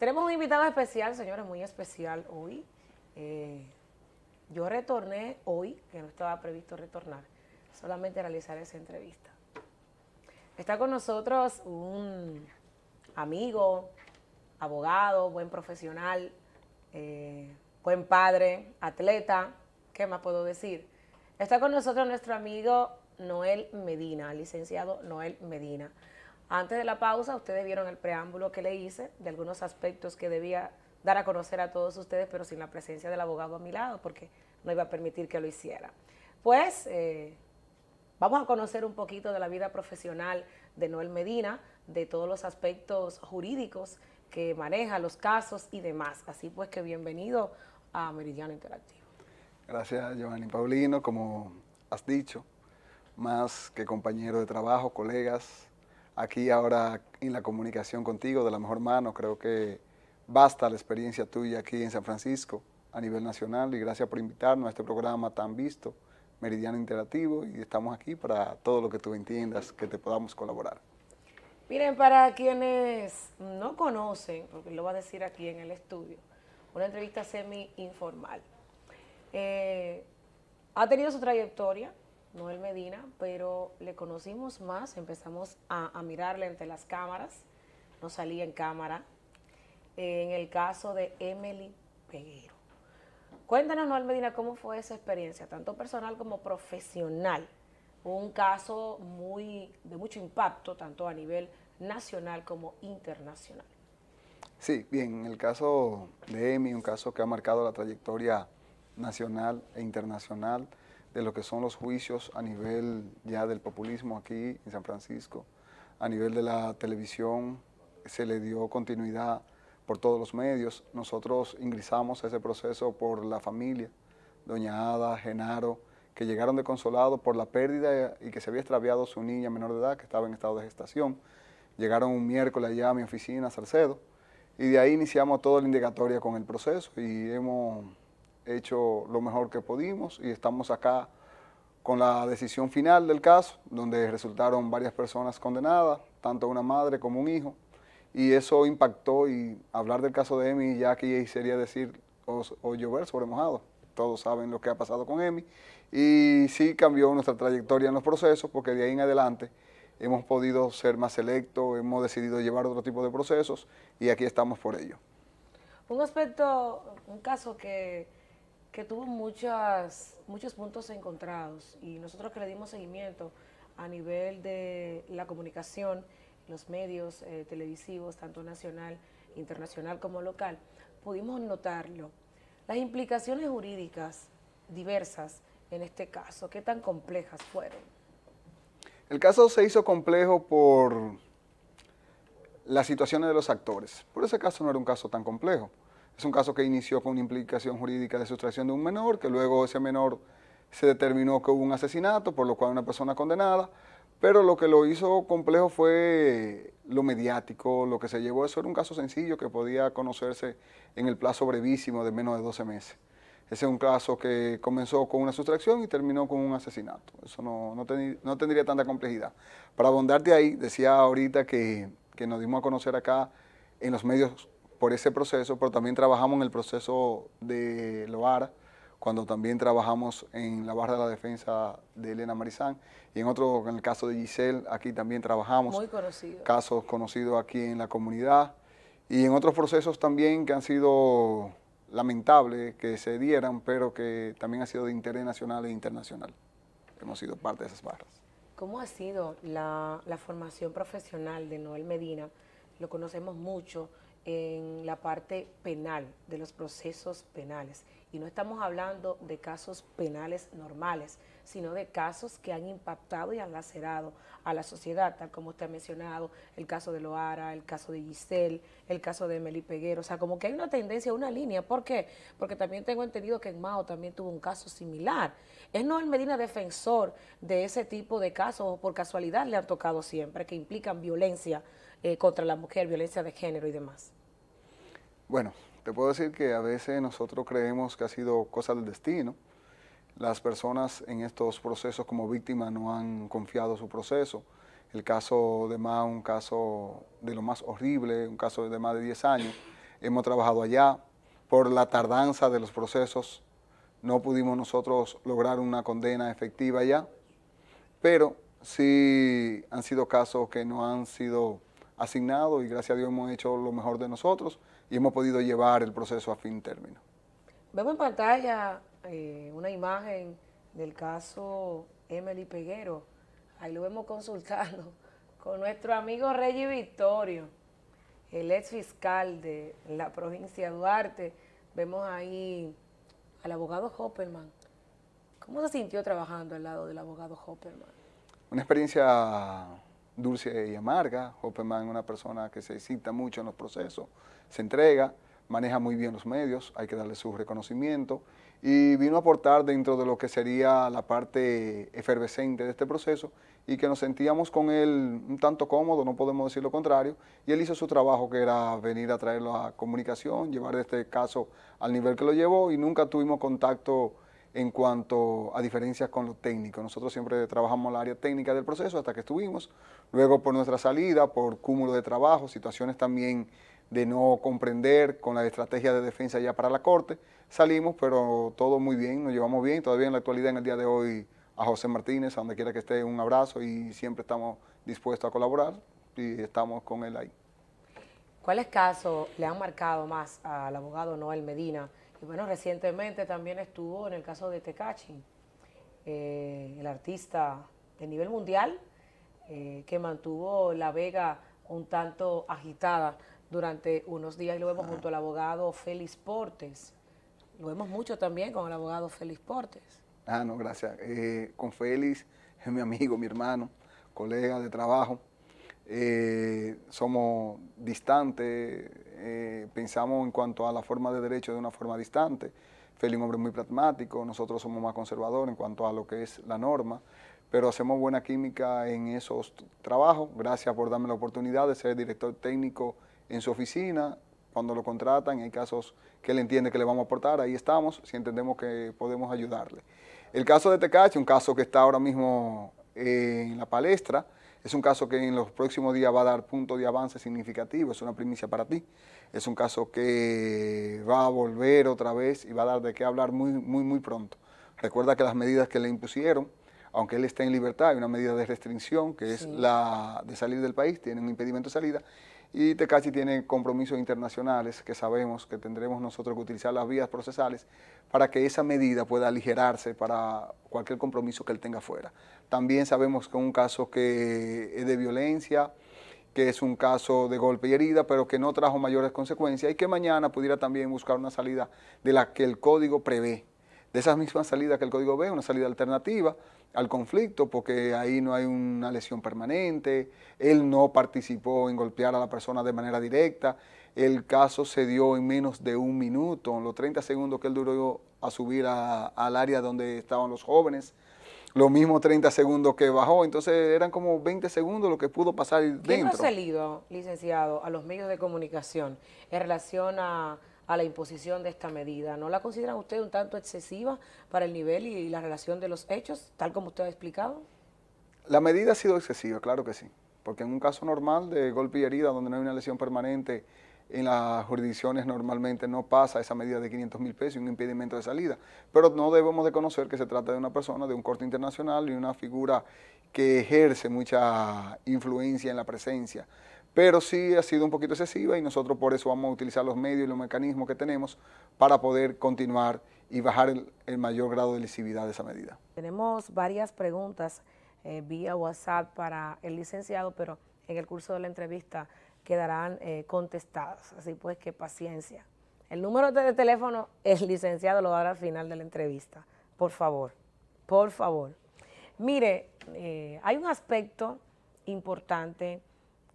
Tenemos un invitado especial, señores, muy especial hoy. Eh, yo retorné hoy, que no estaba previsto retornar, solamente realizar esa entrevista. Está con nosotros un amigo, abogado, buen profesional, eh, buen padre, atleta, ¿qué más puedo decir? Está con nosotros nuestro amigo Noel Medina, licenciado Noel Medina. Antes de la pausa, ustedes vieron el preámbulo que le hice de algunos aspectos que debía dar a conocer a todos ustedes, pero sin la presencia del abogado a mi lado, porque no iba a permitir que lo hiciera. Pues eh, vamos a conocer un poquito de la vida profesional de Noel Medina, de todos los aspectos jurídicos que maneja, los casos y demás. Así pues que bienvenido a Meridiano Interactivo. Gracias, Giovanni Paulino. Como has dicho, más que compañero de trabajo, colegas, aquí ahora en la comunicación contigo de la mejor mano. Creo que basta la experiencia tuya aquí en San Francisco a nivel nacional y gracias por invitarnos a este programa tan visto, Meridiano Interactivo, y estamos aquí para todo lo que tú entiendas, que te podamos colaborar. Miren, para quienes no conocen, porque lo va a decir aquí en el estudio, una entrevista semi-informal. Eh, ha tenido su trayectoria, Noel Medina, pero le conocimos más, empezamos a, mirarle entre las cámaras, no salía en cámara, en el caso de Emily Peguero. Cuéntanos, Noel Medina, cómo fue esa experiencia, tanto personal como profesional. Un caso muy, de mucho impacto, tanto a nivel nacional como internacional. Sí, bien, en el caso de Emily, un caso que ha marcado la trayectoria nacional e internacional de lo que son los juicios a nivel ya del populismo aquí en San Francisco, a nivel de la televisión, se le dio continuidad por todos los medios. Nosotros ingresamos a ese proceso por la familia, doña Ada, Genaro, que llegaron de consolado por la pérdida y que se había extraviado su niña menor de edad, que estaba en estado de gestación. Llegaron un miércoles allá a mi oficina, a Salcedo, y de ahí iniciamos toda la indagatoria con el proceso y hemos hecho lo mejor que pudimos y estamos acá con la decisión final del caso, donde resultaron varias personas condenadas, tanto una madre como un hijo, y eso impactó y hablar del caso de Emi ya que sería decir o, llover sobre mojado. Todos saben lo que ha pasado con Emi y sí cambió nuestra trayectoria en los procesos porque de ahí en adelante hemos podido ser más selectos, hemos decidido llevar otro tipo de procesos y aquí estamos por ello. Un aspecto, un caso que que tuvo muchas, muchos puntos encontrados y nosotros que le dimos seguimiento a nivel de la comunicación, los medios eh, televisivos, tanto nacional, internacional como local, pudimos notarlo. Las implicaciones jurídicas diversas en este caso, ¿qué tan complejas fueron? El caso se hizo complejo por las situaciones de los actores. Por ese caso no era un caso tan complejo. Es un caso que inició con una implicación jurídica de sustracción de un menor, que luego ese menor se determinó que hubo un asesinato, por lo cual una persona condenada, pero lo que lo hizo complejo fue lo mediático, lo que se llevó. Eso era un caso sencillo que podía conocerse en el plazo brevísimo de menos de 12 meses. Ese es un caso que comenzó con una sustracción y terminó con un asesinato. Eso no, tendría tanta complejidad. Para abondarte ahí, decía ahorita que, que nos dimos a conocer acá en los medios por ese proceso, pero también trabajamos en el proceso de Loara, cuando también trabajamos en la barra de la defensa de Elena Marizán y en otro, en el caso de Giselle, aquí también trabajamos. Muy conocido. Casos conocidos aquí en la comunidad y en otros procesos también que han sido lamentables que se dieran, pero que también ha sido de interés nacional e internacional. Hemos sido parte de esas barras. ¿Cómo ha sido la, la formación profesional de Noel Medina? Lo conocemos mucho, en la parte penal, de los procesos penales. Y no estamos hablando de casos penales normales, sino de casos que han impactado y han lacerado a la sociedad, tal como usted ha mencionado, el caso de Loara, el caso de Giselle, el caso de Meli Peguero. O sea, como que hay una tendencia, una línea. ¿Por qué? Porque también tengo entendido que en Mao también tuvo un caso similar. Es no el Medina defensor de ese tipo de casos, o por casualidad le han tocado siempre, que implican violencia eh, contra la mujer, violencia de género y demás? Bueno, te puedo decir que a veces nosotros creemos que ha sido cosa del destino. Las personas en estos procesos como víctimas no han confiado su proceso. El caso de Ma, un caso de lo más horrible, un caso de más de 10 años. Hemos trabajado allá por la tardanza de los procesos. No pudimos nosotros lograr una condena efectiva allá, pero sí han sido casos que no han sido asignado y gracias a Dios hemos hecho lo mejor de nosotros y hemos podido llevar el proceso a fin término. Vemos en pantalla eh, una imagen del caso Emily Peguero. Ahí lo vemos consultando con nuestro amigo Reggie Victorio, el ex fiscal de la provincia de Duarte. Vemos ahí al abogado Hopperman. ¿Cómo se sintió trabajando al lado del abogado Hopperman? Una experiencia dulce y amarga. Hopperman es una persona que se excita mucho en los procesos, se entrega, maneja muy bien los medios, hay que darle su reconocimiento y vino a aportar dentro de lo que sería la parte efervescente de este proceso y que nos sentíamos con él un tanto cómodo, no podemos decir lo contrario, y él hizo su trabajo que era venir a traer la comunicación, llevar este caso al nivel que lo llevó y nunca tuvimos contacto en cuanto a diferencias con lo técnico. Nosotros siempre trabajamos la área técnica del proceso hasta que estuvimos, luego por nuestra salida, por cúmulo de trabajo, situaciones también de no comprender con la estrategia de defensa ya para la corte. Salimos, pero todo muy bien, nos llevamos bien, todavía en la actualidad, en el día de hoy, a José Martínez, a donde quiera que esté, un abrazo y siempre estamos dispuestos a colaborar y estamos con él ahí. ¿Cuáles casos le han marcado más al abogado Noel Medina y bueno, recientemente también estuvo en el caso de Tecachi, eh, el artista de nivel mundial, eh, que mantuvo la vega un tanto agitada durante unos días y lo vemos ah. junto al abogado Félix Portes. Lo vemos mucho también con el abogado Félix Portes. Ah, no, gracias. Eh, con Félix es mi amigo, mi hermano, colega de trabajo. somos distantes, eh, pensamos en cuanto a la forma de derecho de una forma distante. Feli un hombre muy pragmático, nosotros somos más conservadores en cuanto a lo que es la norma, pero hacemos buena química en esos trabajos. Gracias por darme la oportunidad de ser director técnico en su oficina. Cuando lo contratan, hay casos que él entiende que le vamos a aportar, ahí estamos, si entendemos que podemos ayudarle. El caso de Tecache un caso que está ahora mismo eh, en la palestra, es un caso que en los próximos días va a dar punto de avance significativo, es una primicia para ti. Es un caso que va a volver otra vez y va a dar de qué hablar muy, muy, muy pronto. Recuerda que las medidas que le impusieron, aunque él esté en libertad, hay una medida de restricción que es la de salir del país, tiene un impedimento de salida. Y Tecasi tiene compromisos internacionales que sabemos que tendremos nosotros que utilizar las vías procesales para que esa medida pueda aligerarse para cualquier compromiso que él tenga fuera. También sabemos que es un caso que es de violencia, que es un caso de golpe y herida, pero que no trajo mayores consecuencias y que mañana pudiera también buscar una salida de la que el código prevé. De esas mismas salidas que el código ve, una salida alternativa al conflicto, porque ahí no hay una lesión permanente, él no participó en golpear a la persona de manera directa, el caso se dio en menos de un minuto, en los 30 segundos que él duró a subir al área donde estaban los jóvenes, lo mismo 30 segundos que bajó, entonces eran como 20 segundos lo que pudo pasar dentro. ¿Qué ha salido, licenciado, a los medios de comunicación en relación a, a la imposición de esta medida. ¿No la consideran ustedes un tanto excesiva para el nivel y la relación de los hechos, tal como usted ha explicado? La medida ha sido excesiva, claro que sí, porque en un caso normal de golpe y herida donde no hay una lesión permanente en las jurisdicciones normalmente no pasa esa medida de 500 mil pesos y un impedimento de salida. Pero no debemos de conocer que se trata de una persona de un corte internacional y una figura que ejerce mucha influencia en la presencia. Pero sí ha sido un poquito excesiva y nosotros por eso vamos a utilizar los medios y los mecanismos que tenemos para poder continuar y bajar el, mayor grado de lesividad de esa medida. Tenemos varias preguntas eh, vía WhatsApp para el licenciado, pero en el curso de la entrevista quedarán eh, contestadas. Así pues, que paciencia. El número de teléfono, el licenciado lo dará al final de la entrevista. Por favor, por favor. Mire, eh, hay un aspecto importante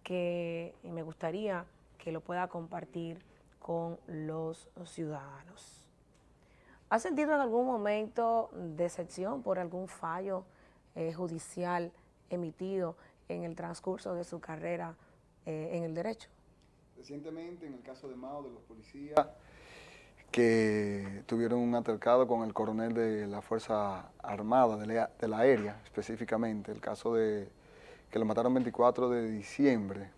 que me gustaría que lo pueda compartir con los ciudadanos. ¿Ha sentido en algún momento decepción por algún fallo eh, judicial emitido en el transcurso de su carrera eh, en el derecho. Recientemente, en el caso de Mao, de los policías que tuvieron un altercado con el coronel de la Fuerza Armada, de la, de la Aérea específicamente, el caso de que lo mataron 24 de diciembre,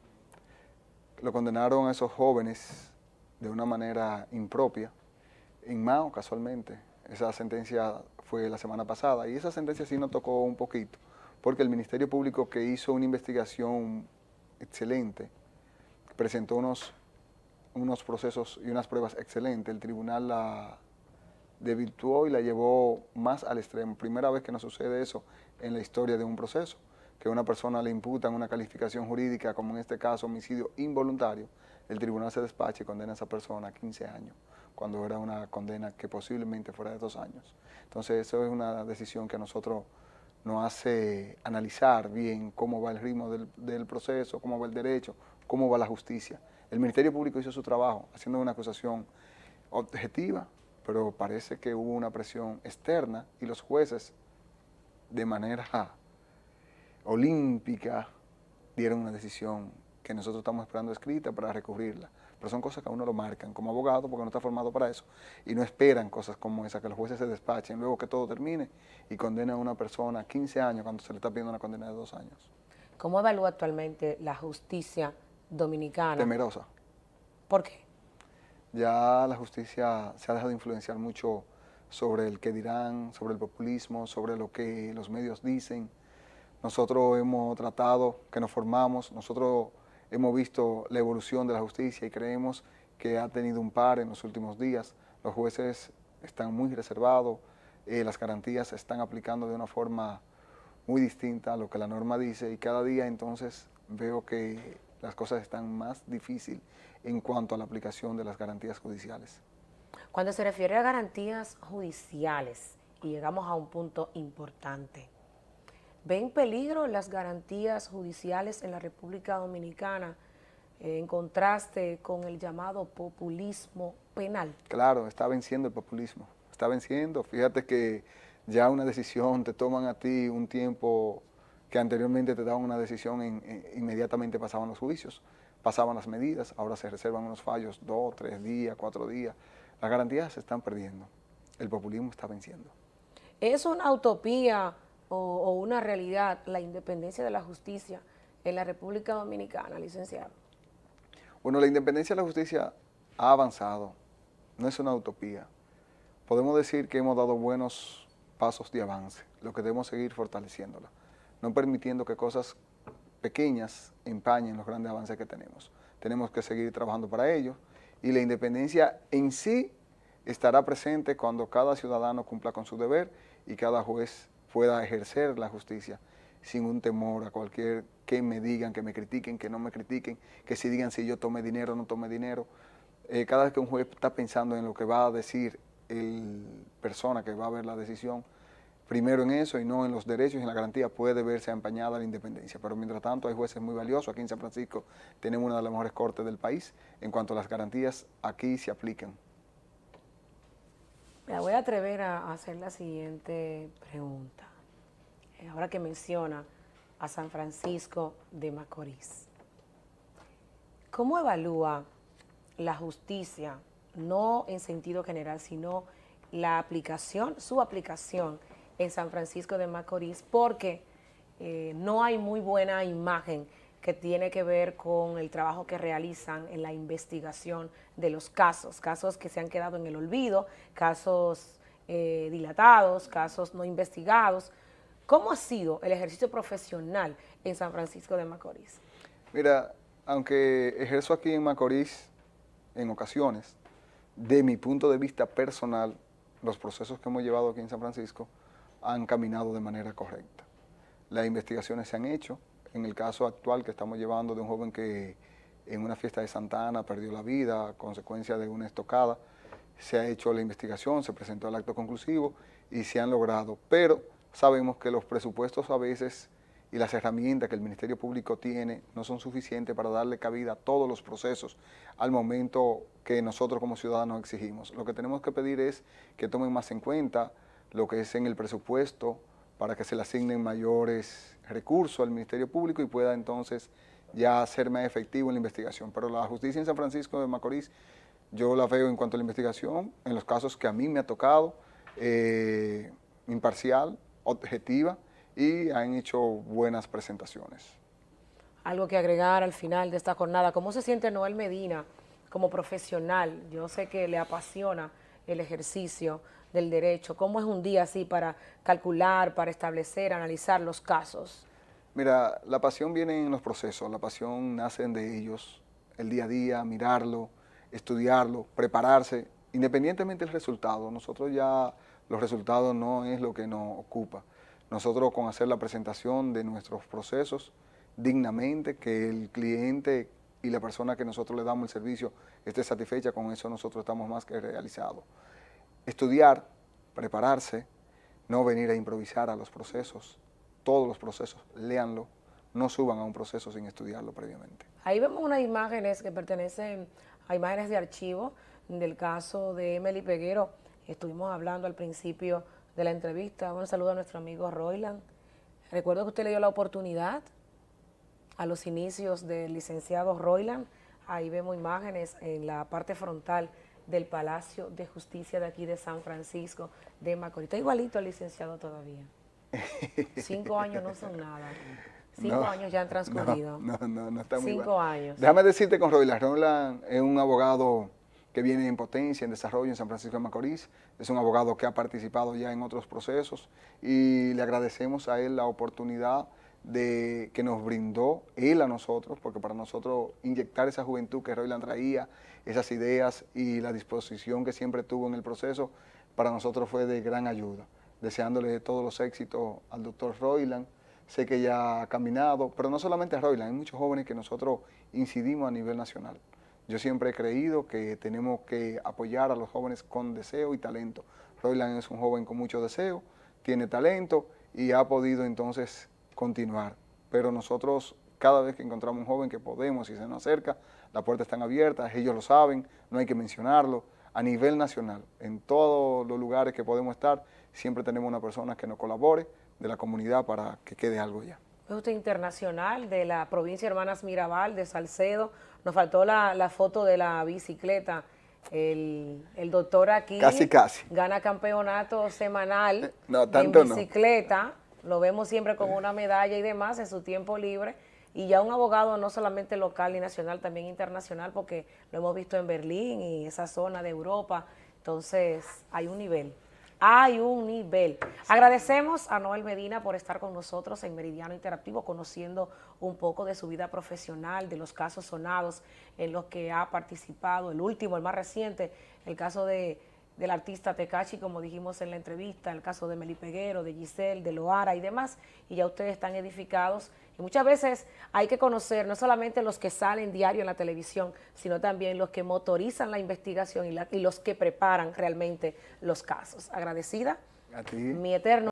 lo condenaron a esos jóvenes de una manera impropia, en Mao casualmente. Esa sentencia fue la semana pasada y esa sentencia sí nos tocó un poquito, porque el Ministerio Público que hizo una investigación excelente, presentó unos, unos procesos y unas pruebas excelentes. El tribunal la devirtuó y la llevó más al extremo. Primera vez que nos sucede eso en la historia de un proceso, que a una persona le imputan una calificación jurídica, como en este caso homicidio involuntario, el tribunal se despacha y condena a esa persona a 15 años, cuando era una condena que posiblemente fuera de dos años. Entonces, eso es una decisión que a nosotros no hace analizar bien cómo va el ritmo del, del, proceso, cómo va el derecho, cómo va la justicia. El Ministerio Público hizo su trabajo haciendo una acusación objetiva, pero parece que hubo una presión externa y los jueces de manera olímpica dieron una decisión que nosotros estamos esperando escrita para recurrirla. Pero son cosas que a uno lo marcan como abogado porque no está formado para eso y no esperan cosas como esa, que los jueces se despachen luego que todo termine y condenen a una persona a 15 años cuando se le está pidiendo una condena de dos años. ¿Cómo evalúa actualmente la justicia dominicana? Temerosa. ¿Por qué? Ya la justicia se ha dejado influenciar mucho sobre el que dirán, sobre el populismo, sobre lo que los medios dicen. Nosotros hemos tratado, que nos formamos, nosotros Hemos visto la evolución de la justicia y creemos que ha tenido un par en los últimos días. Los jueces están muy reservados, eh, las garantías se están aplicando de una forma muy distinta a lo que la norma dice y cada día entonces veo que las cosas están más difíciles en cuanto a la aplicación de las garantías judiciales. Cuando se refiere a garantías judiciales, y llegamos a un punto importante, ¿Ven peligro las garantías judiciales en la República Dominicana eh, en contraste con el llamado populismo penal. Claro, está venciendo el populismo, está venciendo. Fíjate que ya una decisión te toman a ti un tiempo que anteriormente te daban una decisión, e inmediatamente pasaban los juicios, pasaban las medidas, ahora se reservan unos fallos dos, tres días, cuatro días. Las garantías se están perdiendo, el populismo está venciendo. Es una utopía o, una realidad la independencia de la justicia en la República Dominicana, licenciado? Bueno, la independencia de la justicia ha avanzado, no es una utopía. Podemos decir que hemos dado buenos pasos de avance, lo que debemos seguir fortaleciéndola, no permitiendo que cosas pequeñas empañen los grandes avances que tenemos. Tenemos que seguir trabajando para ello y la independencia en sí estará presente cuando cada ciudadano cumpla con su deber y cada juez pueda ejercer la justicia sin un temor a cualquier que me digan, que me critiquen, que no me critiquen, que si digan si yo tomé dinero o no tomé dinero. Eh, cada vez que un juez está pensando en lo que va a decir el persona que va a ver la decisión, primero en eso y no en los derechos y en la garantía puede verse empañada la independencia. Pero mientras tanto hay jueces muy valiosos. Aquí en San Francisco tenemos una de las mejores cortes del país en cuanto a las garantías aquí se aplican. Me voy a atrever a hacer la siguiente pregunta. Eh, ahora que menciona a San Francisco de Macorís, ¿cómo evalúa la justicia, no en sentido general, sino la aplicación, su aplicación en San Francisco de Macorís? Porque eh, no hay muy buena imagen que tiene que ver con el trabajo que realizan en la investigación de los casos, casos que se han quedado en el olvido, casos eh, dilatados, casos no investigados. ¿Cómo ha sido el ejercicio profesional en San Francisco de Macorís? Mira, aunque ejerzo aquí en Macorís en ocasiones, de mi punto de vista personal, los procesos que hemos llevado aquí en San Francisco han caminado de manera correcta. Las investigaciones se han hecho, en el caso actual que estamos llevando de un joven que en una fiesta de Santana perdió la vida a consecuencia de una estocada, se ha hecho la investigación, se presentó el acto conclusivo y se han logrado, pero sabemos que los presupuestos a veces y las herramientas que el Ministerio Público tiene no son suficientes para darle cabida a todos los procesos al momento que nosotros como ciudadanos exigimos. Lo que tenemos que pedir es que tomen más en cuenta lo que es en el presupuesto para que se le asignen mayores recursos al Ministerio Público y pueda entonces ya ser más efectivo en la investigación. Pero la justicia en San Francisco de Macorís, yo la veo en cuanto a la investigación, en los casos que a mí me ha tocado, eh, imparcial, objetiva, y han hecho buenas presentaciones. Algo que agregar al final de esta jornada, ¿cómo se siente Noel Medina como profesional? Yo sé que le apasiona el ejercicio del derecho? ¿Cómo es un día así para calcular, para establecer, analizar los casos? Mira, la pasión viene en los procesos, la pasión nace de ellos, el día a día, mirarlo, estudiarlo, prepararse, independientemente del resultado. Nosotros ya los resultados no es lo que nos ocupa. Nosotros con hacer la presentación de nuestros procesos dignamente, que el cliente y la persona que nosotros le damos el servicio esté satisfecha, con eso nosotros estamos más que realizados estudiar, prepararse, no venir a improvisar a los procesos, todos los procesos, léanlo, no suban a un proceso sin estudiarlo previamente. Ahí vemos unas imágenes que pertenecen a imágenes de archivo del caso de Emily Peguero. Estuvimos hablando al principio de la entrevista. Un saludo a nuestro amigo Royland. Recuerdo que usted le dio la oportunidad a los inicios del licenciado Royland. Ahí vemos imágenes en la parte frontal del Palacio de Justicia de aquí de San Francisco de Macorís. Está igualito el licenciado todavía. Cinco años no son nada. Cinco años ya han transcurrido. No, no, no, Cinco años. Déjame decirte con Roy Roland es un abogado que viene en potencia, en desarrollo en San Francisco de Macorís. Es un abogado que ha participado ya en otros procesos y le agradecemos a él la oportunidad de, que nos brindó él a nosotros, porque para nosotros inyectar esa juventud que Royland traía, esas ideas y la disposición que siempre tuvo en el proceso, para nosotros fue de gran ayuda. Deseándole todos los éxitos al doctor Roiland, Sé que ya ha caminado, pero no solamente a Roiland, hay muchos jóvenes que nosotros incidimos a nivel nacional. Yo siempre he creído que tenemos que apoyar a los jóvenes con deseo y talento. Roiland es un joven con mucho deseo, tiene talento y ha podido entonces continuar. Pero nosotros, cada vez que encontramos un joven que podemos y se nos acerca, las puertas están abiertas, ellos lo saben, no hay que mencionarlo. A nivel nacional, en todos los lugares que podemos estar, siempre tenemos una persona que nos colabore de la comunidad para que quede algo ya. Es internacional de la provincia Hermanas Mirabal, de Salcedo. Nos faltó la, foto de la bicicleta. El, doctor aquí casi, casi. gana campeonato semanal no, en bicicleta. Lo vemos siempre con una medalla y demás en su tiempo libre. Y ya un abogado no solamente local y nacional, también internacional, porque lo hemos visto en Berlín y esa zona de Europa. Entonces, hay un nivel. Hay un nivel. Agradecemos a Noel Medina por estar con nosotros en Meridiano Interactivo, conociendo un poco de su vida profesional, de los casos sonados en los que ha participado. El último, el más reciente, el caso de del artista Tecachi, como dijimos en la entrevista, el caso de Meli Peguero, de Giselle, de Loara y demás, y ya ustedes están edificados. Y muchas veces hay que conocer no solamente los que salen diario en la televisión, sino también los que motorizan la investigación y, y los que preparan realmente los casos. Agradecida. A ti. Mi eterno.